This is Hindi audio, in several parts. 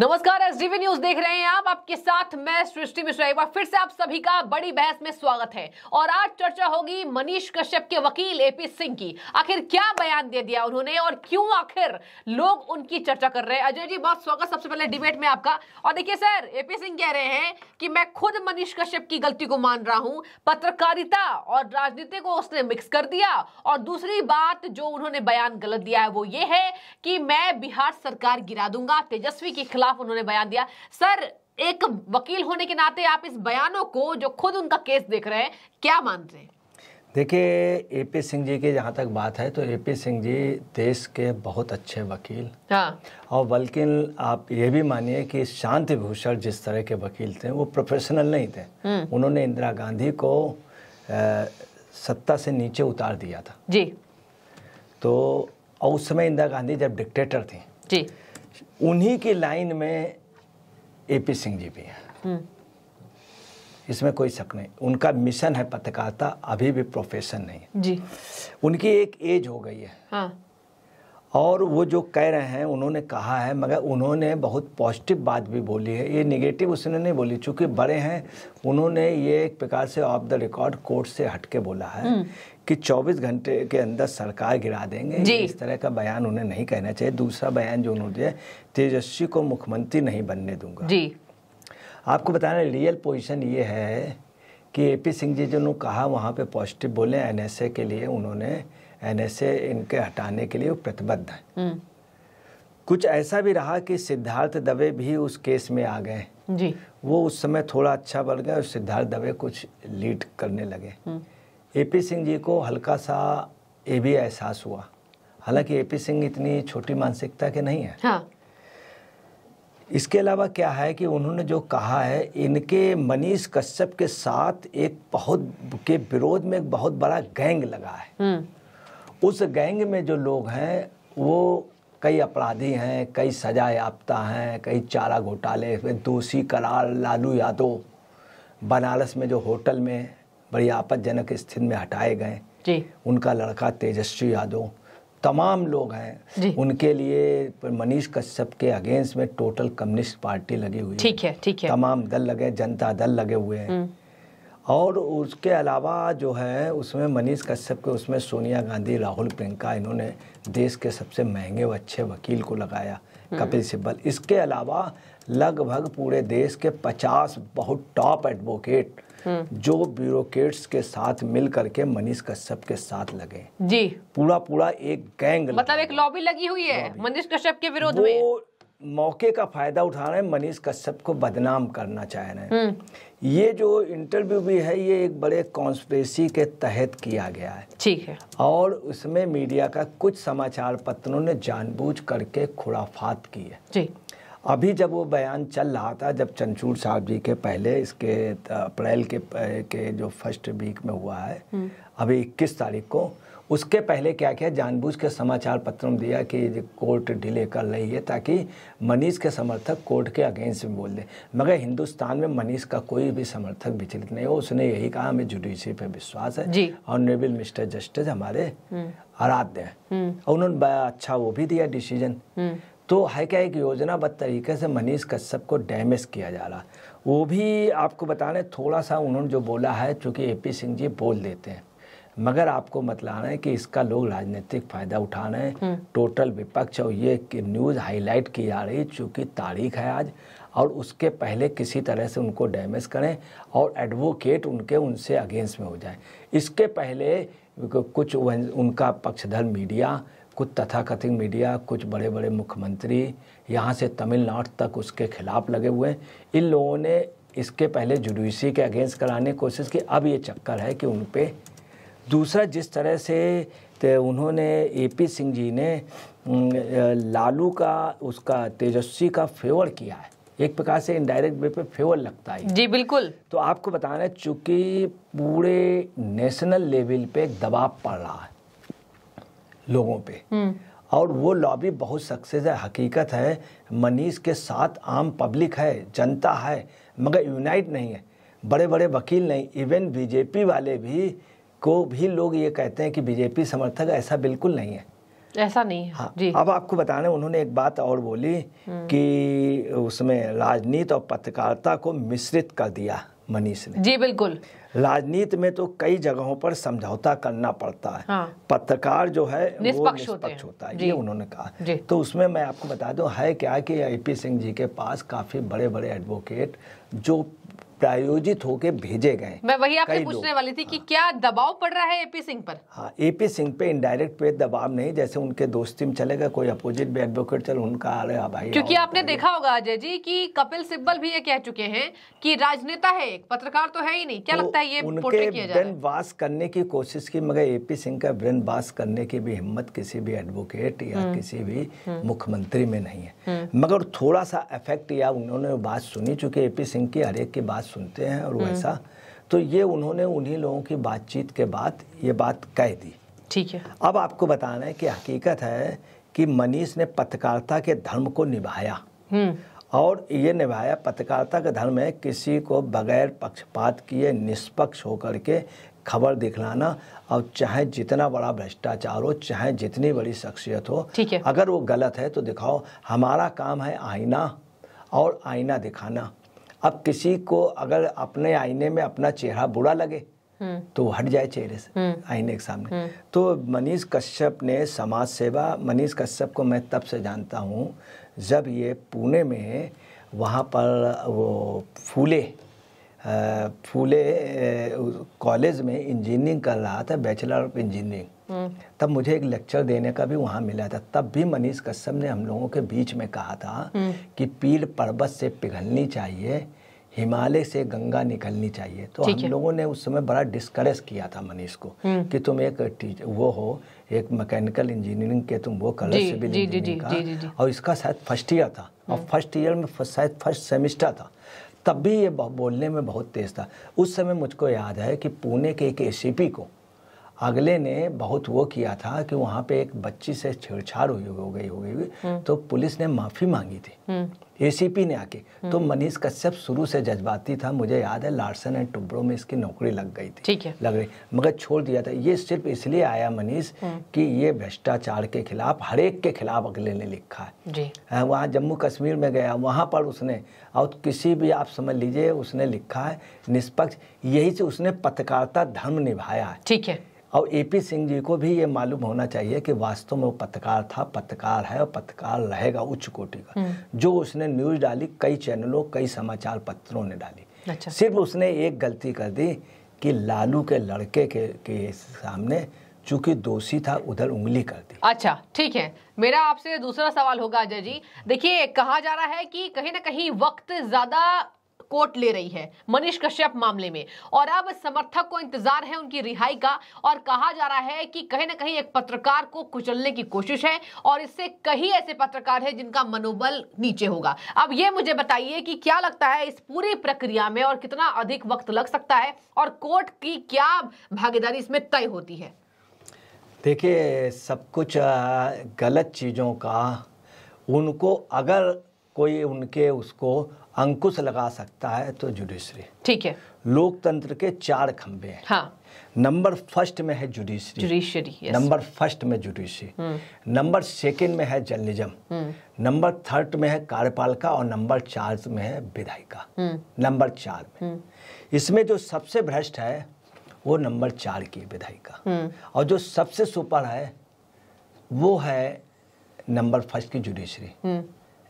नमस्कार एस डीवी न्यूज देख रहे हैं आप आपके साथ मैं सृष्टि मिश्रा एक बार फिर से आप सभी का बड़ी बहस में स्वागत है और आज चर्चा होगी मनीष कश्यप के वकील एपी सिंह की आखिर क्या बयान दे दिया उन्होंने और क्यों आखिर लोग उनकी चर्चा कर रहे हैं अजय जी बहुत स्वागत सबसे पहले डिबेट में आपका और देखिए सर एपी सिंह कह रहे हैं कि मैं खुद मनीष कश्यप की गलती को मान रहा हूं पत्रकारिता और राजनीति को उसने मिक्स कर दिया और दूसरी बात जो उन्होंने बयान गलत दिया है वो ये है कि मैं बिहार सरकार गिरा दूंगा तेजस्वी के खिलाफ खिलाफ उन्होंने बयान दिया सर एक वकील होने के नाते आप इस बयानों को जो खुद उनका केस देख रहे हैं क्या मानते हैं देखिए ए पी सिंह जी की जहाँ तक बात है तो ए पी सिंह जी देश के बहुत अच्छे वकील हाँ। और बल्कि आप ये भी मानिए कि शांति भूषण जिस तरह के वकील थे वो प्रोफेशनल नहीं थे हम्म। उन्होंने इंदिरा गांधी को आ, सत्ता से नीचे उतार दिया था जी तो और उस समय इंदिरा गांधी जब डिक्टेटर थी जी उन्हीं की लाइन में ए पी सिंह जी भी हैं हम्म। इसमें कोई शक नहीं उनका मिशन है पत्रकारिता अभी भी प्रोफेशन नहीं जी उनकी एक एज हो गई है हाँ। और वो जो कह रहे हैं उन्होंने कहा है मगर उन्होंने बहुत पॉजिटिव बात भी बोली है ये निगेटिव उसने नहीं बोली चूंकि बड़े हैं उन्होंने ये एक प्रकार से ऑफ द रिकॉर्ड कोर्ट से हटके बोला है हम्म। कि 24 घंटे के अंदर सरकार गिरा देंगे इस तरह का बयान उन्हें नहीं कहना चाहिए दूसरा बयान जो उन्होंने दिया तेजस्वी को मुख्यमंत्री नहीं बनने दूंगा जी आपको बताना रियल पोजिशन ये है कि ए पी सिंह जी जो कहा वहाँ पर पॉजिटिव बोले एन के लिए उन्होंने एनएसए इनके हटाने के लिए वो प्रतिबद्ध है हम्म। कुछ ऐसा भी रहा कि सिद्धार्थ दवे भी उस केस में आ गए जी वो उस समय थोड़ा अच्छा बढ़ गए और सिद्धार्थ दवे कुछ लीड करने लगे हम्म। ए पी सिंह जी को हल्का सा ये भी एहसास हुआ हालांकि ए पी सिंह इतनी छोटी मानसिकता के नहीं है हाँ। इसके अलावा क्या है कि उन्होंने जो कहा है इनके मनीष कश्यप के साथ एक बहुत के विरोध में एक बहुत बड़ा गैंग लगा है हम्म। उस गैंग में जो लोग हैं वो कई अपराधी हैं कई सजा याफ्ता हैं कई चारा घोटाले में दोषी करार लालू यादव बनारस में जो होटल में बड़ी आपत्तजनक स्थिति में हटाए गए जी उनका लड़का तेजस्वी यादव तमाम लोग हैं उनके लिए मनीष कश्यप के अगेंस्ट में टोटल कम्युनिस्ट पार्टी लगी हुई ठीक है ठीक है तमाम दल लगे जनता दल लगे हुए हैं हम्म। और उसके अलावा जो है उसमें मनीष कश्यप के उसमें सोनिया गांधी राहुल प्रियंका इन्होंने देश के सबसे महंगे व अच्छे वकील को लगाया हम्म। कपिल सिब्बल इसके अलावा लगभग पूरे देश के 50 बहुत टॉप एडवोकेट हम्म। जो ब्यूरोक्रेट्स के साथ मिल करके मनीष कश्यप के साथ लगे जी पूरा पूरा एक गैंग मतलब एक लॉबी लगी हुई है मनीष कश्यप के विरोध में मौके का फायदा उठा रहे हैं मनीष कश्यप को बदनाम करना चाह रहे हैं हम्म। ये जो इंटरव्यू भी है ये एक बड़े कॉन्स्परेसी के तहत किया गया है ठीक है और उसमें मीडिया का कुछ समाचार पत्रों ने जानबूझ करके खुराफात की है जी अभी जब वो बयान चल रहा था जब चंचूर साहब जी के पहले इसके अप्रैल के के जो फर्स्ट वीक में हुआ है हम्म। अभी इक्कीस तारीख को उसके पहले क्या किया जानबूझ के समाचार पत्रों में दिया कि कोर्ट डिले कर रही है ताकि मनीष के समर्थक कोर्ट के अगेंस्ट में बोल दें मगर हिंदुस्तान में मनीष का कोई भी समर्थक विचलित नहीं हो उसने यही कहा हमें जुडिशरी पे विश्वास है ऑनरेबल मिस्टर जस्टिस हमारे हम्म। आराध्य हैं हम्म। और उन्होंने अच्छा वो भी दिया डिसीजन हम्म। तो है क्या एक योजनाबद्ध तरीके से मनीष कश्यप को डैमेज किया जा रहा वो भी आपको बता रहे थोड़ा सा उन्होंने जो बोला है चूँकि ए पी सिंह जी बोल देते हैं मगर आपको मतलाना है कि इसका लोग राजनीतिक फायदा उठा रहे हैं हम्म। टोटल विपक्ष और ये न्यूज़ हाईलाइट की जा रही चूँकि तारीख है आज और उसके पहले किसी तरह से उनको डैमेज करें और एडवोकेट उनके उनसे अगेंस्ट में हो जाए इसके पहले कुछ उनका पक्षधर मीडिया कुछ तथाकथित मीडिया कुछ बड़े बड़े मुख्यमंत्री यहाँ से तमिलनाडु तक उसके खिलाफ लगे हुए हैं इन लोगों ने इसके पहले जुडिशरी के अगेंस्ट कराने की कोशिश की अब ये चक्कर है कि उन पर दूसरा जिस तरह से उन्होंने ए पी सिंह जी ने लालू का उसका तेजस्वी का फेवर किया है एक प्रकार से इनडायरेक्ट वे पे फेवर लगता है जी बिल्कुल तो आपको बताना है चूंकि पूरे नेशनल लेवल पे एक दबाव पड़ रहा है लोगों पे हम्म। और वो लॉबी बहुत सक्सेस है हकीकत है मनीष के साथ आम पब्लिक है जनता है मगर यूनाइट नहीं है बड़े बड़े वकील नहीं इवन बीजेपी वाले भी को भी लोग ये कहते हैं कि बीजेपी समर्थक ऐसा बिल्कुल नहीं है ऐसा नहीं है हाँ जी अब आपको बताने उन्होंने एक बात और बोली हम्म। कि उसमें राजनीति और पत्रकारिता को मिश्रित कर दिया मनीष ने जी बिल्कुल राजनीति में तो कई जगहों पर समझौता करना पड़ता है हाँ। पत्रकार जो है निष्पक्ष होते हैं। होता है ये उन्होंने कहा तो उसमें मैं आपको बता दूं है क्या कि आई पी सिंह जी के पास काफ़ी बड़े बड़े एडवोकेट जो प्रायोजित होके भेजे गए मैं वही आपसे पूछने वाली थी कि हाँ। क्या दबाव पड़ रहा है एपी सिंह पर हाँ एपी सिंह पे इनडायरेक्ट पे दबाव नहीं जैसे उनके दोस्ती में चलेगा कोई अपोजिट भी एडवोकेट चल उनका रहा भाई क्योंकि आपने देखा होगा अजय जी की कपिल सिब्बल भी ये कह चुके हैं कि राजनेता है एक पत्रकार तो है ही नहीं क्या तो लगता है ये उनके ब्रेन करने की कोशिश की मगर एपी सिंह का ब्रेन करने की भी हिम्मत किसी भी एडवोकेट या हम्म, किसी भी हम्म। मुख्यमंत्री में नहीं है हम्म। मगर थोड़ा सा इफेक्ट या उन्होंने बात सुनी चूंकि एपी सिंह की हरेक की बात सुनते हैं और वैसा हम्म। तो ये उन्होंने उन्हीं लोगों की बातचीत के बाद ये बात कह दी ठीक है अब आपको बताना है कि हकीकत है कि मनीष ने पत्रकारिता के धर्म को निभाया हम्म। और ये निभाया पत्रकारिता का धर्म है किसी को बगैर पक्षपात किए निष्पक्ष होकर के खबर दिखलाना और चाहे जितना बड़ा भ्रष्टाचार हो चाहे जितनी बड़ी शख्सियत हो ठीक है अगर वो गलत है तो दिखाओ हमारा काम है आईना और आईना दिखाना अब किसी को अगर अपने आईने में अपना चेहरा बुरा लगे हम्म। तो हट जाए चेहरे से हम्म। आईने के सामने हम्म। तो मनीष कश्यप ने समाज सेवा मनीष कश्यप को मैं तब से जानता हूँ जब ये पुणे में वहाँ पर वो फूले फूले कॉलेज में इंजीनियरिंग कर रहा था बैचलर ऑफ इंजीनियरिंग तब मुझे एक लेक्चर देने का भी वहाँ मिला था तब भी मनीष कश्यप ने हम लोगों के बीच में कहा था कि पीर पर्वत से पिघलनी चाहिए हिमालय से गंगा निकलनी चाहिए तो हम लोगों ने उस समय बड़ा डिस्करेज किया था मनीष को हम्म। कि तुम एक वो हो एक मैकेनिकल इंजीनियरिंग के तुम वो करो सिविल इंजीनियरिंग का और इसका शायद फर्स्ट ईयर था और फर्स्ट हम्म। ईयर में शायद फर्स्ट सेमिस्टर था तब भी ये बोलने में बहुत तेज था उस समय मुझको याद है कि पुणे के एक एसीपी को अगले ने बहुत वो किया था कि वहाँ पे एक बच्ची से छेड़छाड़ हुई हो गई हो गई हम्म। तो पुलिस ने माफ़ी मांगी थी एसीपी हम्म। ने आके हम्म। तो मनीष कश्यप शुरू से जज्बाती था मुझे याद है लार्सन एंड टुब्रो में इसकी नौकरी लग गई थी ठीक है लग रही मगर छोड़ दिया था ये सिर्फ इसलिए आया मनीष कि ये भ्रष्टाचार के खिलाफ हर एक के खिलाफ अगले ने लिखा है वहाँ जम्मू कश्मीर में गया वहाँ पर उसने और किसी भी आप समझ लीजिए उसने लिखा है निष्पक्ष यही से उसने पत्रकारिता धर्म निभाया ठीक है और ए पी सिंह जी को भी ये मालूम होना चाहिए कि वास्तव में वो पत्रकार था पत्रकार है और पत्रकार रहेगा उच्च कोटि का हम्म। जो उसने न्यूज़ डाली कई चैनलों कई समाचार पत्रों ने डाली अच्छा। सिर्फ उसने एक गलती कर दी कि लालू के लड़के के, के सामने चूंकि दोषी था उधर उंगली कर दी अच्छा ठीक है मेरा आपसे दूसरा सवाल होगा अजय जी देखिए कहा जा रहा है कि कहीं ना कहीं वक्त ज़्यादा कोर्ट ले रही है मनीष कश्यप मामले में और अब समर्थक को इंतजार है उनकी रिहाई का और कहा जा रहा है कि कहीं ना कहीं एक पत्रकार को कुचलने की कोशिश है और इससे कई ऐसे पत्रकार है जिनका मनोबल नीचे होगा अब ये मुझे बताइए कि क्या लगता है इस पूरी प्रक्रिया में और कितना अधिक वक्त लग सकता है और कोर्ट की क्या भागीदारी इसमें तय होती है देखिए सब कुछ गलत चीज़ों का उनको अगर कोई उनके उसको अंकुश लगा सकता है तो जुडिशरी ठीक है लोकतंत्र के चार खंबे हैं हाँ। नंबर फर्स्ट में है जुडिशरी जुडिशरी नंबर फर्स्ट में जुडिशरी हम्म। नंबर सेकंड में है जर्नलिज्म हम्म। नंबर थर्ड में है कार्यपालिका और नंबर चार में है विधायिका हम्म। नंबर चार में इसमें जो सबसे भ्रष्ट है वो नंबर चार की विधायिका और जो सबसे सुपर है वो है नंबर फर्स्ट की जुडिशरी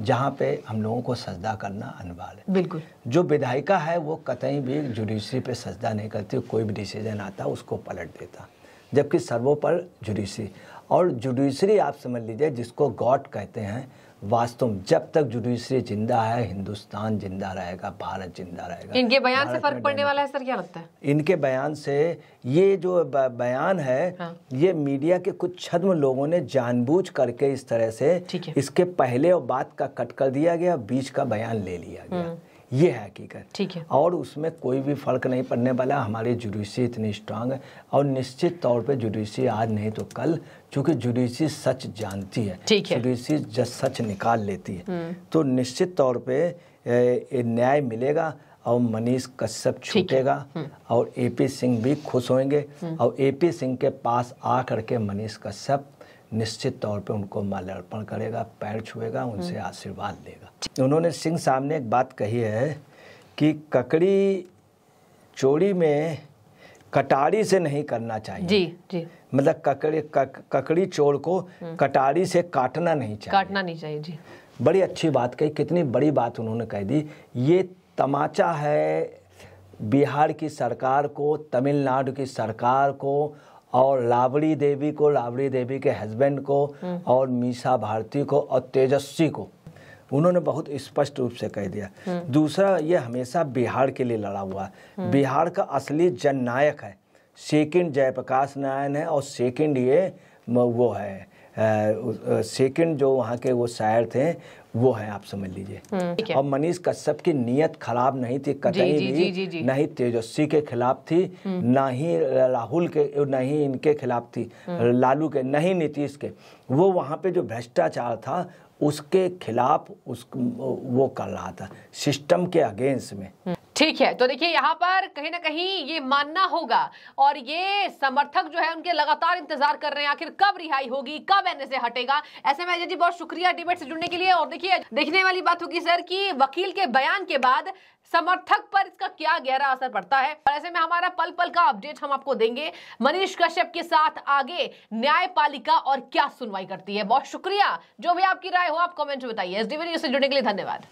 जहाँ पे हम लोगों को सजदा करना अनिवार्य है बिल्कुल जो विधायिका है वो कतई भी जुडिशरी पे सजदा नहीं करती कोई भी डिसीजन आता उसको पलट देता जबकि सर्वोपर जुडिशरी और जुडिशरी आप समझ लीजिए जिसको गॉड कहते हैं वास्तव में जब तक जुडिशरी जिंदा है हिंदुस्तान जिंदा रहेगा भारत जिंदा रहेगा इनके बयान से फर्क पड़ने वाला है सर क्या लगता है इनके बयान से ये जो बयान है हाँ। ये मीडिया के कुछ छद्म लोगों ने जानबूझ करके इस तरह से इसके पहले और बात का कट कर दिया गया बीच का बयान ले लिया गया हम्म। ये है हकीकत ठीक है और उसमें कोई भी फ़र्क नहीं पड़ने वाला हमारी जुडिशी इतनी स्ट्रांग है और निश्चित तौर पे जुडिशी आज नहीं तो कल क्योंकि जुडिशी सच जानती है ठीक है जुडिशी जब सच निकाल लेती है हम्म। तो निश्चित तौर पर न्याय मिलेगा और मनीष कश्यप छूटेगा हम्म। और एपी सिंह भी खुश होंगे हम्म। और एपी सिंह के पास आ करके मनीष कश्यप निश्चित तौर पे उनको माल्यार्पण करेगा पैर छुएगा हम्म। उनसे आशीर्वाद लेगा उन्होंने सिंह सामने एक बात कही है कि ककड़ी चोरी में कटारी से नहीं करना चाहिए जी जी मतलब ककड़ी कक, ककड़ी चोर को हम्म। कटारी से काटना नहीं चाहिए काटना नहीं चाहिए जी बड़ी अच्छी बात कही कितनी बड़ी बात उन्होंने कह दी ये तमाचा है बिहार की सरकार को तमिलनाडु की सरकार को और लावड़ी देवी को लावड़ी देवी के हस्बैंड को हम्म। और मीसा भारती को और तेजस्वी को उन्होंने बहुत स्पष्ट रूप से कह दिया हम्म। दूसरा ये हमेशा बिहार के लिए लड़ा हुआ है हम्म। बिहार का असली जननायक है सेकंड जयप्रकाश नारायण है और सेकंड ये वो है सेकंड जो वहाँ के वो शायर थे वो है आप समझ लीजिए और हम्म, मनीष कश्यप की नीयत खराब नहीं थी कतई भी जी, जी, जी। नहीं तेजस्वी के खिलाफ थी हम्म। ना ही राहुल के ना ही इनके खिलाफ थी हम्म। लालू के नहीं नीतीश के वो वहाँ पे जो भ्रष्टाचार था उसके खिलाफ उस वो कर रहा था सिस्टम के अगेंस्ट में ठीक है तो देखिए यहाँ पर कहीं ना कहीं ये मानना होगा और ये समर्थक जो है उनके लगातार इंतजार कर रहे हैं आखिर कब रिहाई होगी कब एन से हटेगा ऐसे में अजय जी बहुत शुक्रिया डिबेट से जुड़ने के लिए और देखिए देखने वाली बात होगी सर की वकील के बयान के बाद समर्थक पर इसका क्या गहरा असर पड़ता है और ऐसे में हमारा पल पल का अपडेट हम आपको देंगे मनीष कश्यप के साथ आगे न्यायपालिका और क्या सुनवाई करती है बहुत शुक्रिया जो भी आपकी राय हो आप कॉमेंट में बताइए एस से जुड़ने के लिए धन्यवाद